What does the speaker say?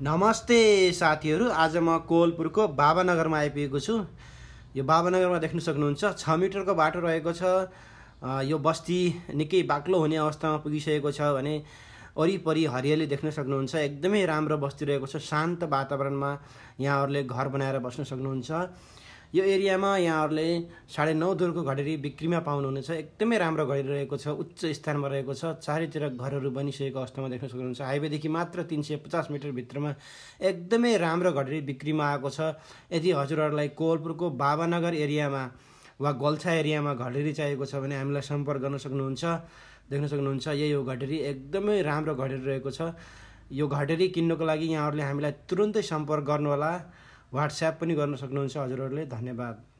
नमस्ते साथीहरू आज म कोवलपुरको बाबानगरमा आइपुगेको छु यो बाबानगरमा देख्न सक्नुहुन्छ छ मिटरको बाटो रहेको छ यो बस्ती निकै बाक्लो हुने अवस्थामा पुगिसकेको छ भने वरिपरि हरियाली देख्न सक्नुहुन्छ एकदमै राम्रो बस्ती रहेको छ शान्त वातावरणमा यहाँहरूले घर बनाएर बस्न सक्नुहुन्छ यो एरियामा यहाँहरूले साढे नौ दुलको घडेरी बिक्रीमा पाउनुहुनेछ एकदमै राम्रो घडेरी रहेको छ उच्च स्थानमा रहेको छ चारैतिर घरहरू बनिसकेको अवस्थामा देख्न सक्नुहुन्छ हाइवेदेखि मात्र तिन सय पचास मिटरभित्रमा एकदमै राम्रो घडेरी बिक्रीमा आएको छ यदि हजुरहरूलाई कोवलपुरको बाबानगर एरियामा वा गल्छा एरियामा घडेरी चाहिएको छ भने हामीलाई सम्पर्क गर्न सक्नुहुन्छ देख्न सक्नुहुन्छ यही हो घडेरी एकदमै राम्रो घडेरी रहेको छ यो घडेरी किन्नुको लागि यहाँहरूले हामीलाई तुरुन्तै सम्पर्क गर्नुहोला वाट्सएप पनि गर्न सक्नुहुन्छ हजुरहरूले धन्यवाद